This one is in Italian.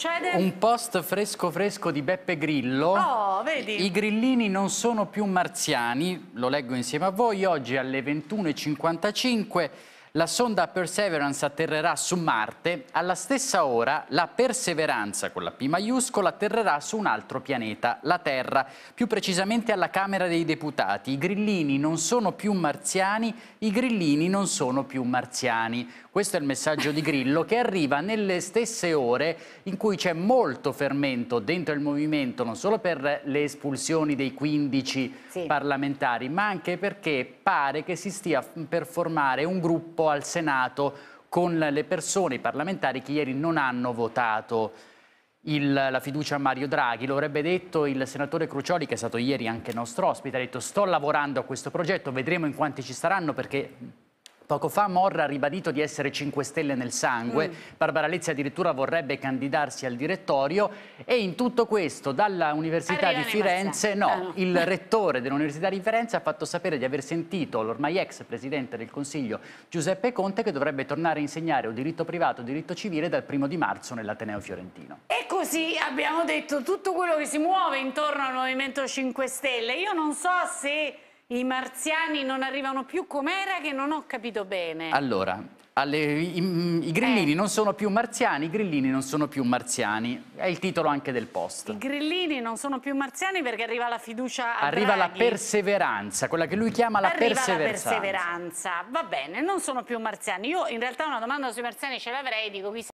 Cede. Un post fresco fresco di Beppe Grillo. Oh, vedi. I grillini non sono più marziani, lo leggo insieme a voi, oggi alle 21.55 la sonda Perseverance atterrerà su Marte, alla stessa ora la Perseveranza con la P maiuscola atterrerà su un altro pianeta, la Terra, più precisamente alla Camera dei Deputati. I grillini non sono più marziani, i grillini non sono più marziani. Questo è il messaggio di Grillo che arriva nelle stesse ore in cui c'è molto fermento dentro il movimento, non solo per le espulsioni dei 15 sì. parlamentari, ma anche perché pare che si stia per formare un gruppo po' al Senato con le persone, i parlamentari che ieri non hanno votato il, la fiducia a Mario Draghi. Lo avrebbe detto il senatore Crucioli, che è stato ieri anche nostro ospite, ha detto sto lavorando a questo progetto, vedremo in quanti ci saranno perché Poco fa Morra ha ribadito di essere 5 Stelle nel sangue, mm. Barbara Lezzi addirittura vorrebbe candidarsi al direttorio e in tutto questo dalla Università di Firenze, no, ah, no. il rettore dell'Università di Firenze ha fatto sapere di aver sentito l'ormai ex presidente del Consiglio Giuseppe Conte che dovrebbe tornare a insegnare o diritto privato o diritto civile dal primo di marzo nell'Ateneo Fiorentino. E così abbiamo detto tutto quello che si muove intorno al Movimento 5 Stelle. Io non so se i marziani non arrivano più com'era che non ho capito bene. Allora, alle, i, i, grillini eh. non sono più marziani, i grillini non sono più marziani, è il titolo anche del post. I grillini non sono più marziani perché arriva la fiducia a Arriva Draghi. la perseveranza, quella che lui chiama la perseveranza. la perseveranza, va bene, non sono più marziani. Io in realtà una domanda sui marziani ce l'avrei, dico qui